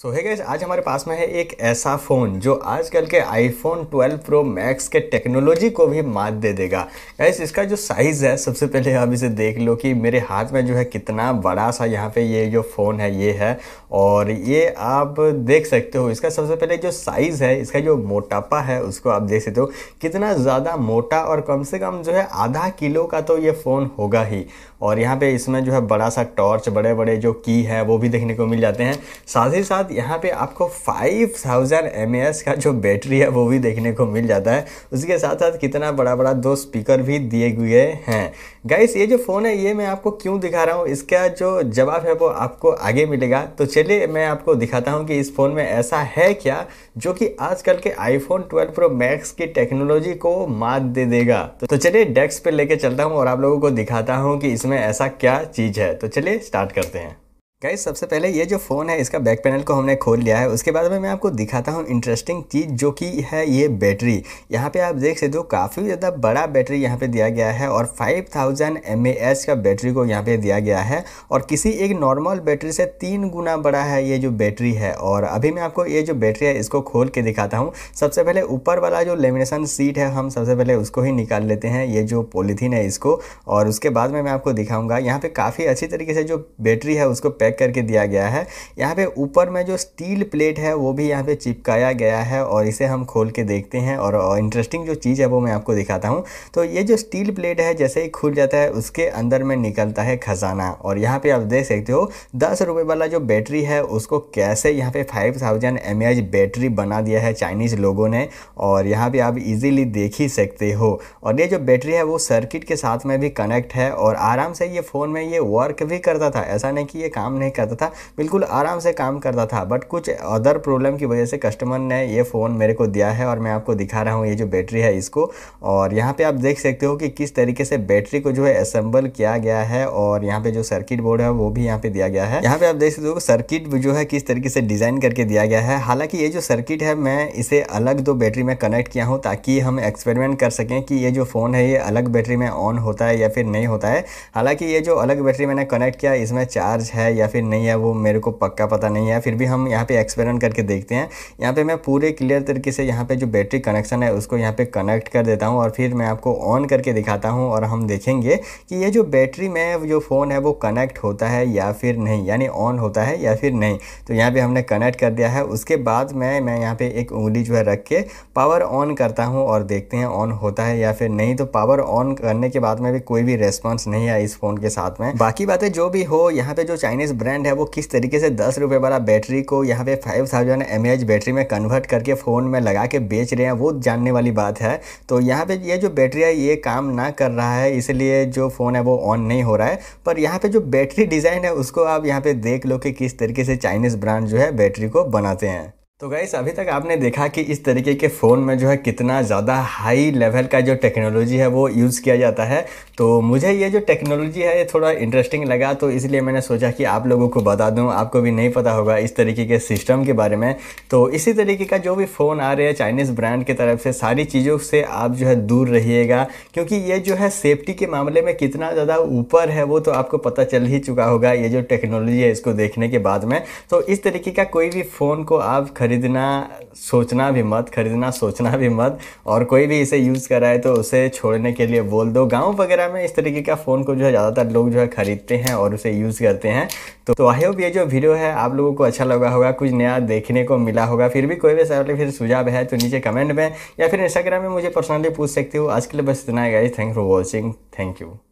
सो है गैस आज हमारे पास में है एक ऐसा फ़ोन जो आजकल के आईफोन 12 प्रो मैक्स के टेक्नोलॉजी को भी मात दे देगा गैस इसका जो साइज़ है सबसे पहले आप इसे देख लो कि मेरे हाथ में जो है कितना बड़ा सा यहाँ पे ये जो फ़ोन है ये है और ये आप देख सकते हो इसका सबसे पहले जो साइज़ है इसका जो मोटापा है उसको आप देख सकते हो कितना ज़्यादा मोटा और कम से कम जो है आधा किलो का तो ये फ़ोन होगा ही और यहाँ पर इसमें जो है बड़ा सा टॉर्च बड़े बड़े जो की है वो भी देखने को मिल जाते हैं साथ ही साथ साथ यहाँ पे आपको 5000 थाउजेंड का जो बैटरी है वो भी देखने को मिल जाता है उसके साथ साथ कितना बड़ा बड़ा दो स्पीकर भी दिए हुए हैं गाइस ये जो फ़ोन है ये मैं आपको क्यों दिखा रहा हूँ इसका जो जवाब है वो आपको आगे मिलेगा तो चलिए मैं आपको दिखाता हूँ कि इस फ़ोन में ऐसा है क्या जो कि आजकल के आईफोन ट्वेल्व प्रो मैक्स की टेक्नोलॉजी को मात दे देगा तो चलिए डेस्क पर लेके चलता हूँ और आप लोगों को दिखाता हूँ कि इसमें ऐसा क्या चीज़ है तो चलिए स्टार्ट करते हैं गाइज सबसे पहले ये जो फ़ोन है इसका बैक पैनल को हमने खोल लिया है उसके बाद में मैं आपको दिखाता हूँ इंटरेस्टिंग चीज़ जो कि है ये बैटरी यहाँ पे आप देख सकते हो काफ़ी ज़्यादा बड़ा बैटरी यहाँ पे दिया गया है और 5000 थाउजेंड का बैटरी को यहाँ पे दिया गया है और किसी एक नॉर्मल बैटरी से तीन गुना बड़ा है ये जो बैटरी है और अभी मैं आपको ये जो बैटरी है इसको खोल के दिखाता हूँ सबसे पहले ऊपर वाला जो लेमिनेशन सीट है हम सबसे पहले उसको ही निकाल लेते हैं ये जो पॉलीथीन है इसको और उसके बाद में मैं आपको दिखाऊँगा यहाँ पर काफ़ी अच्छी तरीके से जो बैटरी है उसको पैक करके दिया गया है यहाँ पे ऊपर में जो स्टील प्लेट है वो भी यहाँ पे चिपकाया गया है और इसे हम खोल के देखते हैं और इंटरेस्टिंग जो चीज़ है वो मैं आपको दिखाता हूँ तो ये जो स्टील प्लेट है जैसे ही खुल जाता है उसके अंदर में निकलता है खजाना और यहाँ पर आप देख सकते हो दस रुपये वाला जो बैटरी है उसको कैसे यहाँ पर फाइव थाउजेंड एम बैटरी बना दिया है चाइनीज़ लोगों ने और यहाँ पर आप ईजिली देख ही सकते हो और ये जो बैटरी है वो सर्किट के साथ में भी कनेक्ट है और आराम से ये फ़ोन में ये वर्क भी करता था ऐसा नहीं कि ये काम नहीं करता था बिल्कुल आराम से काम करता था बट कुछ अदर प्रॉब्लम की वजह से कस्टमर ने ये फ़ोन मेरे को दिया है और मैं आपको दिखा रहा हूँ ये जो बैटरी है इसको और यहाँ पर आप देख सकते हो कि किस तरीके से बैटरी को जो है असम्बल किया गया है और यहाँ पर जो सर्किट बोर्ड है वो भी यहाँ पर दिया गया है यहाँ पर आप देख सकते हो सर्किट जो है किस तरीके से डिज़ाइन करके दिया गया है हालाँकि ये जो सर्किट है मैं इसे अलग दो बैटरी में कनेक्ट किया हूँ ताकि हम एक्सपेरिमेंट कर सकें कि ये जो फ़ोन है ये अलग बैटरी में ऑन होता है या फिर नहीं होता है हालांकि ये जो अलग बैटरी मैंने कनेक्ट किया इसमें चार्ज है या या फिर नहीं है वो मेरे को पक्का पता नहीं है फिर भी हम यहाँ पे एक्सपेरिमेंट करके देखते हैं यहाँ पे मैं पूरे क्लियर तरीके से यहाँ पे जो बैटरी कनेक्शन है उसको यहाँ पे कनेक्ट कर देता हूँ और फिर मैं आपको ऑन करके दिखाता हूँ और हम देखेंगे कि ये जो बैटरी में जो फ़ोन है वो कनेक्ट होता है या फिर नहीं यानी ऑन होता है या फिर नहीं तो यहाँ पर हमने कनेक्ट कर दिया है उसके बाद मैं मैं यहाँ पर एक उंगली जो है रख के पावर ऑन करता हूँ और देखते हैं ऑन होता है या फिर नहीं तो पावर ऑन करने के बाद में भी कोई भी रेस्पॉन्स नहीं है इस फ़ोन के साथ में बाकी बातें जो भी हो यहाँ पे जो चाइनीज़ ब्रांड है वो किस तरीके से दस रुपये वाला बैटरी को यहाँ पे फाइव थाउजेंड एम बैटरी में कन्वर्ट करके फ़ोन में लगा के बेच रहे हैं वो जानने वाली बात है तो यहाँ पे ये जो बैटरी है ये काम ना कर रहा है इसलिए जो फ़ोन है वो ऑन नहीं हो रहा है पर यहाँ पर जो बैटरी डिज़ाइन है उसको आप यहाँ पर देख लो कि किस तरीके से चाइनीज़ ब्रांड जो है बैटरी को बनाते हैं तो गैस अभी तक आपने देखा कि इस तरीके के फ़ोन में जो है कितना ज़्यादा हाई लेवल का जो टेक्नोलॉजी है वो यूज़ किया जाता है तो मुझे ये जो टेक्नोलॉजी है ये थोड़ा इंटरेस्टिंग लगा तो इसलिए मैंने सोचा कि आप लोगों को बता दूं आपको भी नहीं पता होगा इस तरीके के सिस्टम के बारे में तो इसी तरीके का जो भी फ़ोन आ रहे हैं चाइनीज़ ब्रांड की तरफ से सारी चीज़ों से आप जो है दूर रहिएगा क्योंकि ये जो है सेफ्टी के मामले में कितना ज़्यादा ऊपर है वो तो आपको पता चल ही चुका होगा ये जो टेक्नोलॉजी है इसको देखने के बाद में तो इस तरीके का कोई भी फ़ोन को आप खरीदना सोचना भी मत खरीदना सोचना भी मत और कोई भी इसे यूज़ कराए तो उसे छोड़ने के लिए बोल दो गांव वगैरह में इस तरीके का फ़ोन को जो है ज़्यादातर लोग जो है ख़रीदते हैं और उसे यूज़ करते हैं तो, तो आई होप ये जो वीडियो है आप लोगों को अच्छा लगा होगा कुछ नया देखने को मिला होगा फिर भी कोई भी सवाल फिर सुझाव है तो नीचे कमेंट में या फिर इंस्टाग्राम में मुझे पर्सनली पूछ सकते हो आज के लिए बस इतना guys thank for watching thank you